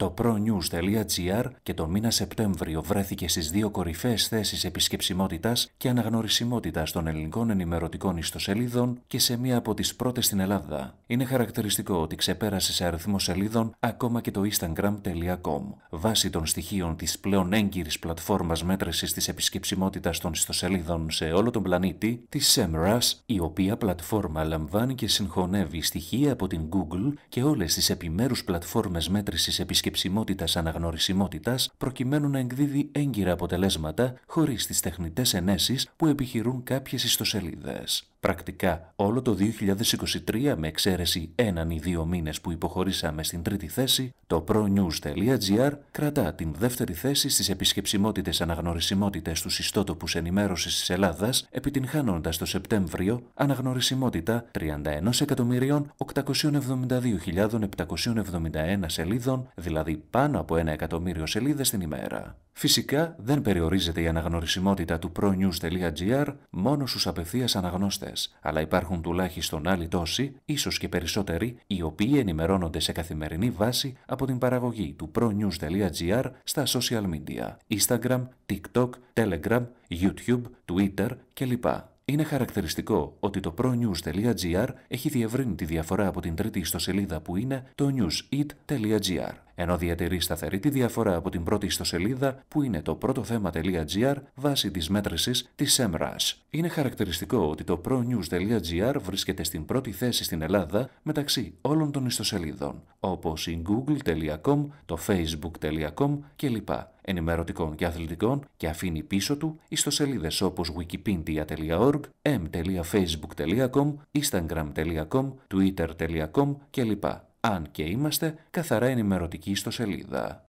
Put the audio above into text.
Το pronews.gr και το μήνα Σεπτέμβριο βρέθηκε στις δύο κορυφαίες θέσεις επισκεψιμότητας και αναγνωρισιμότητας των ελληνικών ενημερωτικών ιστοσελίδων και σε μία από τις πρώτες στην Ελλάδα. Είναι χαρακτηριστικό ότι ξεπέρασε σε αριθμό σελίδων ακόμα και το instagram.com. Βάσει των στοιχείων της πλέον έγκυρης πλατφόρμας μέτρησης της επισκεψιμότητας των ιστοσελίδων σε όλο τον πλανήτη, της SEMrush, η οποία πλατφόρμα λαμβάνει και συγχωνεύει στοιχεία από την Google και όλες τις επιμέρους πλατφόρμες μέτρησης επισκεψιμότητας επισκεψιμότητας αναγνωρισιμότητας προκειμένου να εκδίδει έγκυρα αποτελέσματα χωρίς τις τεχνητές ενέσεις που επιχειρούν κάποιες ιστοσελίδες. Πρακτικά όλο το 2023 με εξαίρεση έναν ή δύο μήνες που υποχωρήσαμε στην τρίτη θέση, το pronews.gr κρατά την δεύτερη θέση στις επισκεψιμότητες αναγνωρισιμότητες στους ιστότοπους ενημέρωσης της Ελλάδας, επιτυγχάνοντας το Σεπτέμβριο αναγνωρισιμότητα 31.872.771 σελίδων, δηλαδή πάνω από ένα εκατομμύριο σελίδες την ημέρα. Φυσικά δεν περιορίζεται η αναγνωρισιμότητα του pronews.gr μόνο στους απευθείας αναγνωστέ αλλά υπάρχουν τουλάχιστον άλλοι τόσοι, ίσως και περισσότεροι, οι οποίοι ενημερώνονται σε καθημερινή βάση από την παραγωγή του pronews.gr στα social media, Instagram, TikTok, Telegram, YouTube, Twitter κλπ. Είναι χαρακτηριστικό ότι το pronews.gr έχει διευρύνει τη διαφορά από την τρίτη ιστοσελίδα που είναι το newsit.gr ενώ διατηρεί σταθερή τη διαφορά από την πρώτη ιστοσελίδα που είναι το πρώτο θέμα.gr βάσει της μέτρησης της EMRAS. Είναι χαρακτηριστικό ότι το pronews.gr βρίσκεται στην πρώτη θέση στην Ελλάδα μεταξύ όλων των ιστοσελίδων, όπως η google.com, το facebook.com κλπ ενημερωτικών και αθλητικών και αφήνει πίσω του ιστοσελίδες όπως wikipedia.org, m.facebook.com, instagram.com, twitter.com κλπ αν και είμαστε καθαρά ενημερωτική στο σελίδα.